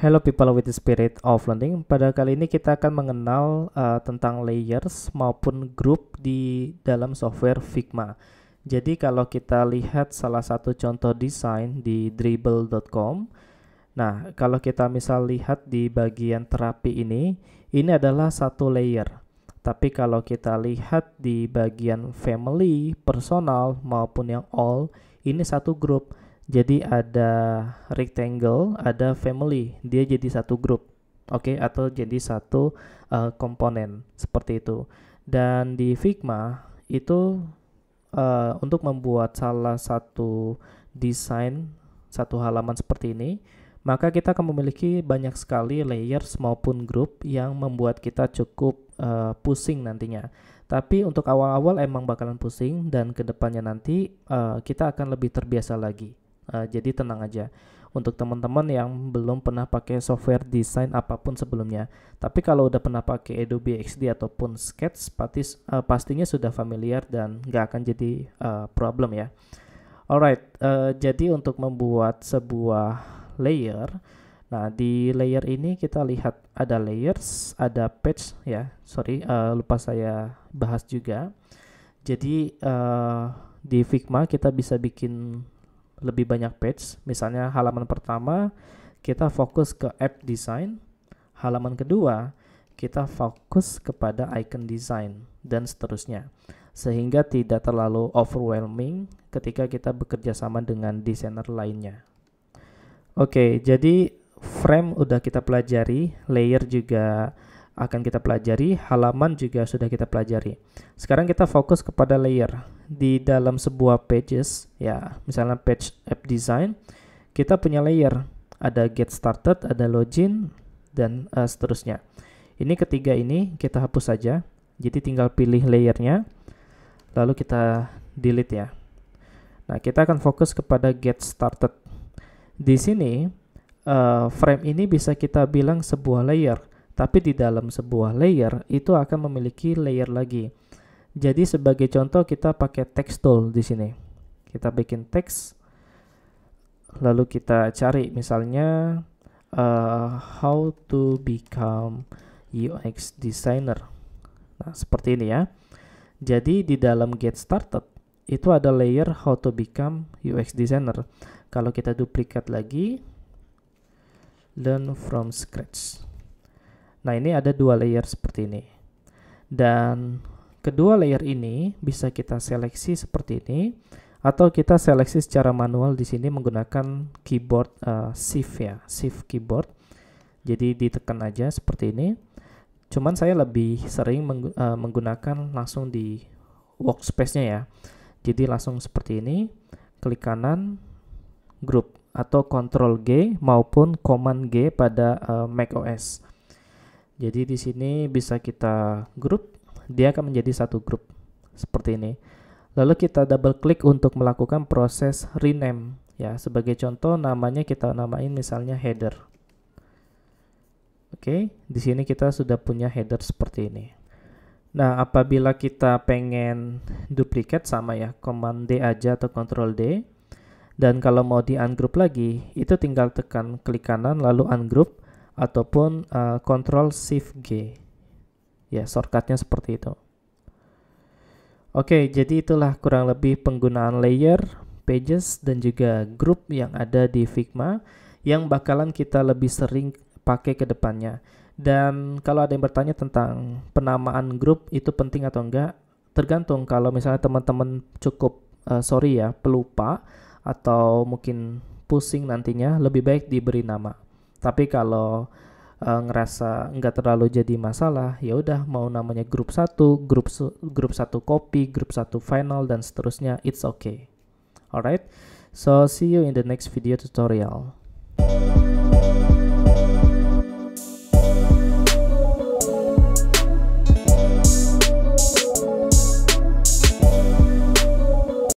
Hello people with the spirit of learning. Pada kali ini kita akan mengenal uh, tentang layers maupun grup di dalam software Figma. Jadi kalau kita lihat salah satu contoh desain di dribble.com. Nah, kalau kita misal lihat di bagian terapi ini, ini adalah satu layer. Tapi kalau kita lihat di bagian family, personal maupun yang all, ini satu grup. Jadi ada rectangle, ada family, dia jadi satu grup. Oke, okay? atau jadi satu uh, komponen seperti itu. Dan di Figma itu uh, untuk membuat salah satu desain satu halaman seperti ini maka kita akan memiliki banyak sekali layers maupun grup yang membuat kita cukup uh, pusing nantinya. Tapi untuk awal-awal emang bakalan pusing dan kedepannya nanti uh, kita akan lebih terbiasa lagi. Uh, jadi tenang aja. Untuk teman-teman yang belum pernah pakai software desain apapun sebelumnya, tapi kalau udah pernah pakai Adobe XD ataupun Sketch, pastis uh, pastinya sudah familiar dan nggak akan jadi uh, problem ya. Alright, uh, jadi untuk membuat sebuah layer. Nah, di layer ini kita lihat ada layers, ada page ya. Sorry, uh, lupa saya bahas juga. Jadi uh, di Figma kita bisa bikin lebih banyak page. Misalnya halaman pertama kita fokus ke app design, halaman kedua kita fokus kepada icon design dan seterusnya. Sehingga tidak terlalu overwhelming ketika kita bekerja sama dengan desainer lainnya. Oke, jadi frame udah kita pelajari, layer juga akan kita pelajari, halaman juga sudah kita pelajari. Sekarang kita fokus kepada layer. Di dalam sebuah pages, ya, misalnya page app design, kita punya layer. Ada get started, ada login, dan uh, seterusnya. Ini ketiga ini kita hapus saja. Jadi tinggal pilih layernya, lalu kita delete ya. Nah, kita akan fokus kepada get started. Di sini uh, frame ini bisa kita bilang sebuah layer, tapi di dalam sebuah layer itu akan memiliki layer lagi. Jadi sebagai contoh kita pakai text tool di sini. Kita bikin teks lalu kita cari misalnya uh, how to become UX designer. Nah, seperti ini ya. Jadi di dalam get started itu ada layer how to become UX designer. Kalau kita duplikat lagi, learn from scratch. Nah, ini ada dua layer seperti ini. Dan kedua layer ini bisa kita seleksi seperti ini atau kita seleksi secara manual di sini menggunakan keyboard uh, shift ya, shift keyboard. Jadi ditekan aja seperti ini. Cuman saya lebih sering meng, uh, eh, menggunakan langsung di workspace-nya ya. Jadi langsung seperti ini, klik kanan, group atau Control G maupun Command G pada uh, Mac Jadi di sini bisa kita group, dia akan menjadi satu grup seperti ini. Lalu kita double klik untuk melakukan proses rename ya. Sebagai contoh namanya kita namain misalnya header. Oke, di sini kita sudah punya header seperti ini. Nah, apabila kita pengen duplikat sama ya, command D aja atau control D. Dan kalau mau di ungroup lagi, itu tinggal tekan klik kanan lalu ungroup ataupun uh, eh, Ctrl Shift G. Ya, shortcutnya seperti itu. Oke, jadi itulah kurang lebih penggunaan layer, pages, dan juga grup yang ada di Figma yang bakalan kita lebih sering pakai ke depannya. Dan kalau ada yang bertanya tentang penamaan grup itu penting atau enggak, tergantung kalau misalnya teman-teman cukup uh, sorry ya pelupa atau mungkin pusing nantinya lebih baik diberi nama. Tapi kalau e, ngerasa nggak terlalu jadi masalah, ya udah mau namanya grup satu, grup grup satu kopi, grup satu final dan seterusnya, it's okay. Alright. So see you in the next video tutorial.